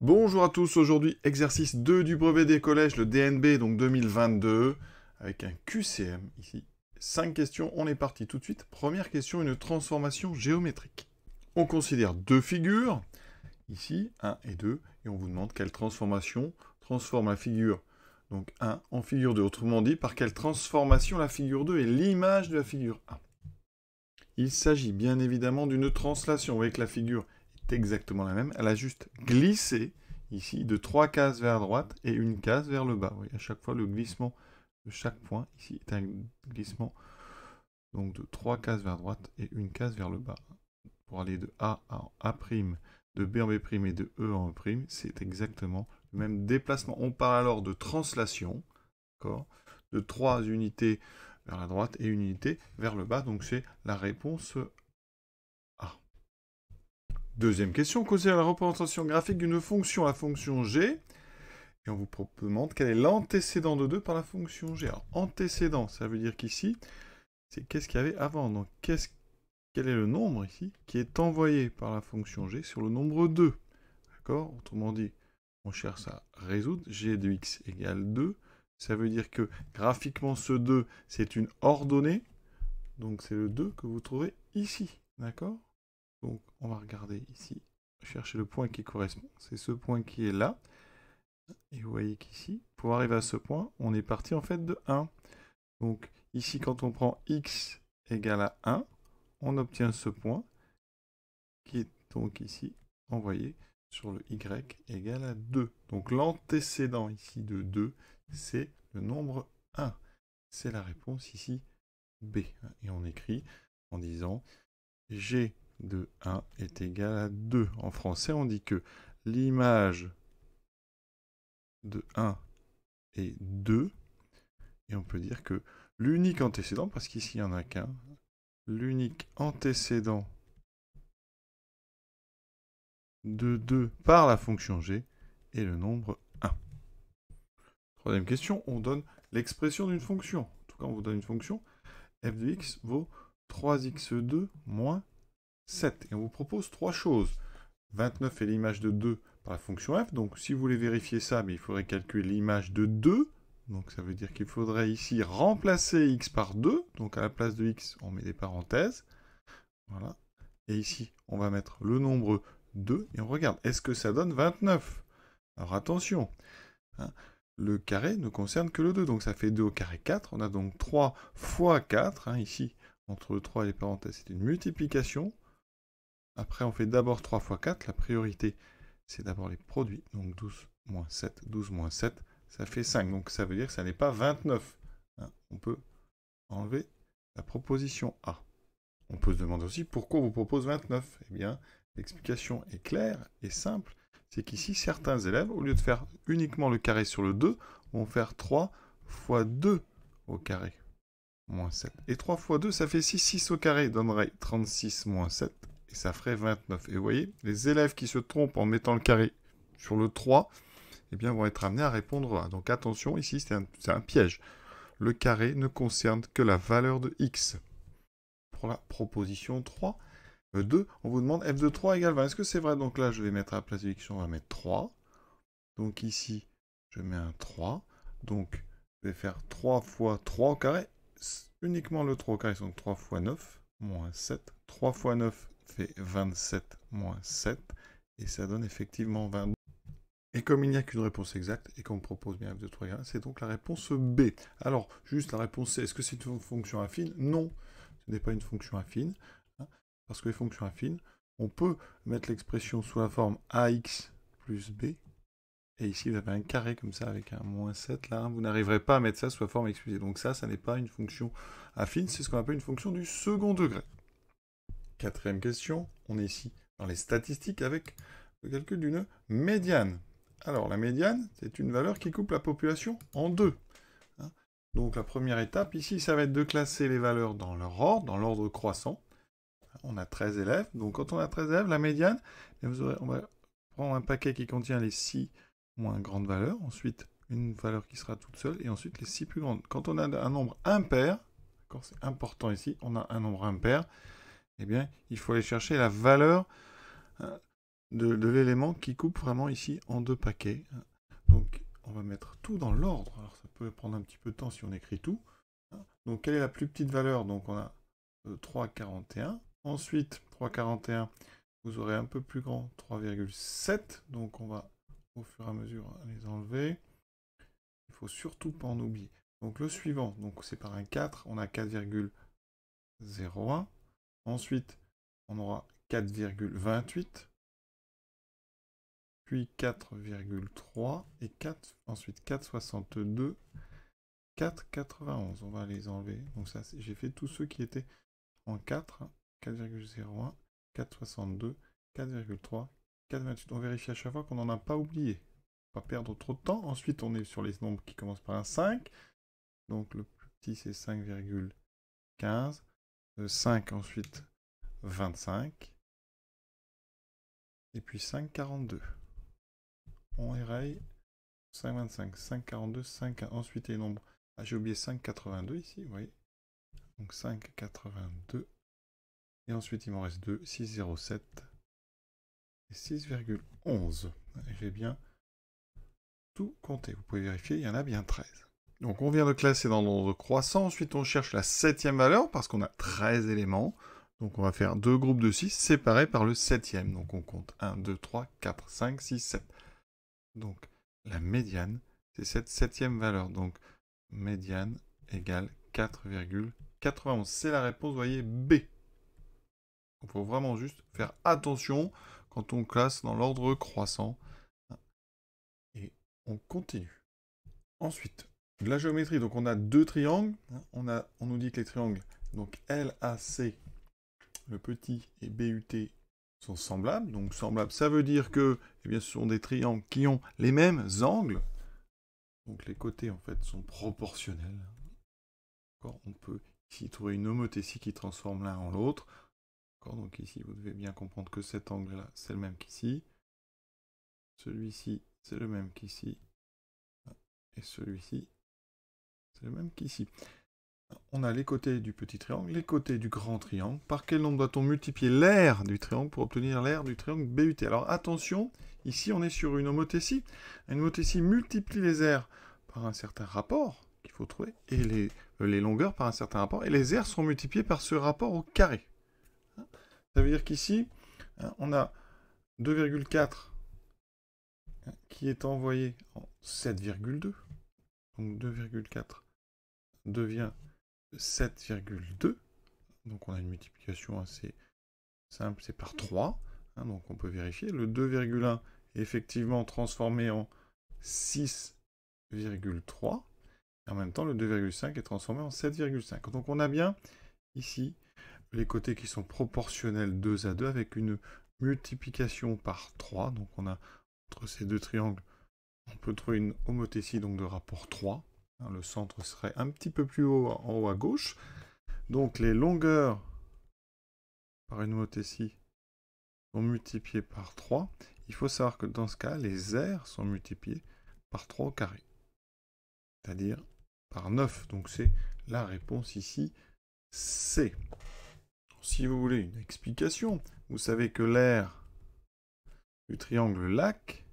Bonjour à tous, aujourd'hui exercice 2 du brevet des collèges, le DNB, donc 2022, avec un QCM ici. 5 questions, on est parti tout de suite. Première question, une transformation géométrique. On considère deux figures, ici 1 et 2, et on vous demande quelle transformation transforme la figure donc 1 en figure 2. Autrement dit, par quelle transformation la figure 2 est l'image de la figure 1. Il s'agit bien évidemment d'une translation. avec la figure exactement la même. Elle a juste glissé ici de trois cases vers la droite et une case vers le bas. oui à chaque fois, le glissement de chaque point ici est un glissement donc de trois cases vers droite et une case vers le bas. Pour aller de A à A', de B en B' et de E en E', c'est exactement le même déplacement. On parle alors de translation, de trois unités vers la droite et une unité vers le bas. Donc c'est la réponse Deuxième question, causée à la représentation graphique d'une fonction, la fonction g. Et on vous demande quel est l'antécédent de 2 par la fonction g. Alors, antécédent, ça veut dire qu'ici, c'est qu'est-ce qu'il y avait avant. Donc, quel est le nombre ici qui est envoyé par la fonction g sur le nombre 2 D'accord Autrement dit, on cherche à résoudre g de x égale 2. Ça veut dire que graphiquement, ce 2, c'est une ordonnée. Donc, c'est le 2 que vous trouvez ici. D'accord on va regarder ici, chercher le point qui correspond. C'est ce point qui est là. Et vous voyez qu'ici, pour arriver à ce point, on est parti en fait de 1. Donc ici, quand on prend x égale à 1, on obtient ce point qui est donc ici envoyé sur le y égal à 2. Donc l'antécédent ici de 2, c'est le nombre 1. C'est la réponse ici B. Et on écrit en disant G de 1 est égal à 2. En français, on dit que l'image de 1 est 2. Et on peut dire que l'unique antécédent, parce qu'ici il n'y en a qu'un, l'unique antécédent de 2 par la fonction g est le nombre 1. Troisième question, on donne l'expression d'une fonction. En tout cas, on vous donne une fonction. f de x vaut 3x2 moins 7. Et on vous propose trois choses. 29 est l'image de 2 par la fonction f. Donc si vous voulez vérifier ça, il faudrait calculer l'image de 2. Donc ça veut dire qu'il faudrait ici remplacer x par 2. Donc à la place de x, on met des parenthèses. Voilà. Et ici, on va mettre le nombre 2. Et on regarde, est-ce que ça donne 29 Alors attention, hein. le carré ne concerne que le 2. Donc ça fait 2 au carré 4. On a donc 3 fois 4. Hein. ici, entre le 3 et les parenthèses, c'est une multiplication. Après, on fait d'abord 3 fois 4. La priorité, c'est d'abord les produits. Donc 12 moins 7, 12 moins 7, ça fait 5. Donc ça veut dire que ça n'est pas 29. Hein, on peut enlever la proposition A. On peut se demander aussi pourquoi on vous propose 29. Eh bien, l'explication est claire et simple. C'est qu'ici, certains élèves, au lieu de faire uniquement le carré sur le 2, vont faire 3 fois 2 au carré, moins 7. Et 3 fois 2, ça fait 6, 6 au carré donnerait 36 moins 7 ça ferait 29. Et vous voyez, les élèves qui se trompent en mettant le carré sur le 3, eh bien, vont être amenés à répondre à. Donc attention, ici, c'est un, piège. Le carré ne concerne que la valeur de x. Pour la proposition 3, 2, euh, on vous demande f de 3 égale 20. Est-ce que c'est vrai Donc là, je vais mettre à la place de x, on va mettre 3. Donc ici, je mets un 3. Donc, je vais faire 3 fois 3 au carré. Uniquement le 3 au carré, donc 3 fois 9, moins 7. 3 fois 9, fait 27 moins 7, et ça donne effectivement 20 Et comme il n'y a qu'une réponse exacte, et qu'on propose bien f de 3 c'est donc la réponse B. Alors, juste la réponse C, est-ce que c'est une fonction affine Non, ce n'est pas une fonction affine, hein, parce que les fonctions affines, on peut mettre l'expression sous la forme ax plus b, et ici, vous avez un carré comme ça avec un moins 7, là, vous n'arriverez pas à mettre ça sous la forme explicite Donc ça, ça n'est pas une fonction affine, c'est ce qu'on appelle une fonction du second degré. Quatrième question, on est ici dans les statistiques avec le calcul d'une médiane. Alors la médiane, c'est une valeur qui coupe la population en deux. Hein. Donc la première étape ici, ça va être de classer les valeurs dans leur ordre, dans l'ordre croissant. On a 13 élèves, donc quand on a 13 élèves, la médiane, eh, on va prendre un paquet qui contient les 6 moins grandes valeurs, ensuite une valeur qui sera toute seule, et ensuite les 6 plus grandes. Quand on a un nombre impair, c'est important ici, on a un nombre impair, eh bien, il faut aller chercher la valeur euh, de, l'élément qui coupe vraiment ici en deux paquets. Donc, on va mettre tout dans l'ordre. Alors, ça peut prendre un petit peu de temps si on écrit tout. Hein. Donc, quelle est la plus petite valeur Donc, on a 3,41. Euh, Ensuite, 3,41, vous aurez un peu plus grand, 3,7. Donc, on va au fur et à mesure les enlever. Il ne faut surtout pas en oublier. Donc, le suivant, c'est par un 4, on a 4,01. Ensuite, on aura 4,28, puis 4,3 et 4, ensuite 4,62, 4,91. On va les enlever. Donc ça, j'ai fait tous ceux qui étaient en 4, 4,01, 4,62, 4,3, 4,28. On vérifie à chaque fois qu'on n'en a pas oublié. Pas perdre trop de temps. Ensuite, on est sur les nombres qui commencent par un 5. Donc le plus petit, c'est 5,15. 5 euh, ensuite 25 et puis 542 42 on éraille 5 25 5 42 5 ensuite les nombres ah j'ai oublié 5 82 ici vous voyez donc 5 82 et ensuite il m'en reste 2 6 0 et 6,11 j'ai bien tout compté vous pouvez vérifier il y en a bien 13 donc on vient de classer dans l'ordre croissant, ensuite on cherche la septième valeur parce qu'on a 13 éléments. Donc on va faire deux groupes de 6 séparés par le septième. Donc on compte 1, 2, 3, 4, 5, 6, 7. Donc la médiane, c'est cette septième valeur. Donc médiane égale 4,91. C'est la réponse, vous voyez, B. Il faut vraiment juste faire attention quand on classe dans l'ordre croissant. Et on continue. Ensuite, la géométrie. Donc on a deux triangles. On, a, on nous dit que les triangles, donc LAC, le petit et BUT, sont semblables. Donc semblables, ça veut dire que eh bien, ce sont des triangles qui ont les mêmes angles. Donc les côtés, en fait, sont proportionnels. On peut ici trouver une homothétie qui transforme l'un en l'autre. Donc ici, vous devez bien comprendre que cet angle-là, c'est le même qu'ici. Celui-ci, c'est le même qu'ici. Et celui-ci, c'est le même qu'ici. On a les côtés du petit triangle, les côtés du grand triangle. Par quel nombre doit-on multiplier l'aire du triangle pour obtenir l'aire du triangle BUT Alors attention, ici on est sur une homothétie. Une homothétie multiplie les airs par un certain rapport qu'il faut trouver, et les, euh, les longueurs par un certain rapport, et les aires sont multipliées par ce rapport au carré. Ça veut dire qu'ici, hein, on a 2,4 hein, qui est envoyé en 7,2. Donc 2,4 devient 7,2. Donc on a une multiplication assez simple, c'est par 3. Hein, donc on peut vérifier. Le 2,1 est effectivement transformé en 6,3. En même temps, le 2,5 est transformé en 7,5. Donc on a bien ici les côtés qui sont proportionnels 2 à 2 avec une multiplication par 3. Donc on a entre ces deux triangles, on peut trouver une homothétie donc de rapport 3. Hein, le centre serait un petit peu plus haut en haut à gauche. Donc les longueurs par une ici sont multipliées par 3. Il faut savoir que dans ce cas, les aires sont multipliées par 3 au carré. C'est-à-dire par 9. Donc c'est la réponse ici, C. Si vous voulez une explication, vous savez que l'aire du triangle lac,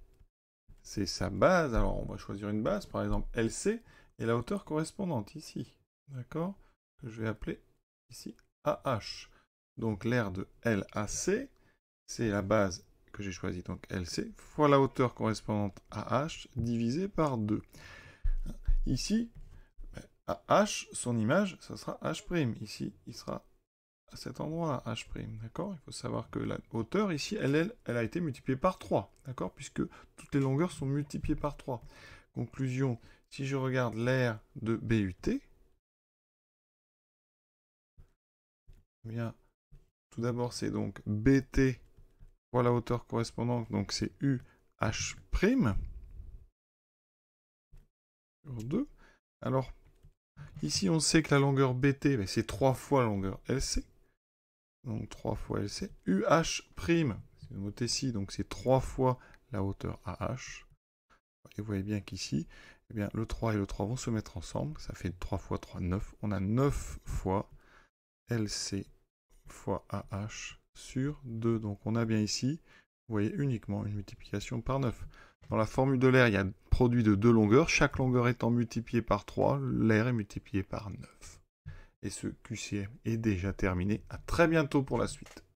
c'est sa base. Alors on va choisir une base, par exemple LC et la hauteur correspondante ici, d'accord Que je vais appeler ici AH. Donc l'aire de LAC, c'est la base que j'ai choisie, donc LC, fois la hauteur correspondante à H, divisé par 2. Ici, ah son image, ça sera H'. Ici, il sera à cet endroit là H'. D'accord Il faut savoir que la hauteur, ici, elle, elle, elle a été multipliée par 3. D'accord Puisque toutes les longueurs sont multipliées par 3. Conclusion, si je regarde l'aire de BUT, eh bien, tout d'abord c'est donc BT fois la hauteur correspondante, donc c'est UH' sur 2. Alors, ici on sait que la longueur BT, ben, c'est 3 fois la longueur LC. Donc 3 fois LC. UH', c'est une mot ici, donc c'est 3 fois la hauteur AH. Et vous voyez bien qu'ici, eh bien, le 3 et le 3 vont se mettre ensemble. Ça fait 3 fois 3, 9. On a 9 fois LC fois AH sur 2. Donc on a bien ici, vous voyez, uniquement une multiplication par 9. Dans la formule de l'air, il y a produit de deux longueurs. Chaque longueur étant multipliée par 3, l'air est multiplié par 9. Et ce QCM est déjà terminé. A très bientôt pour la suite.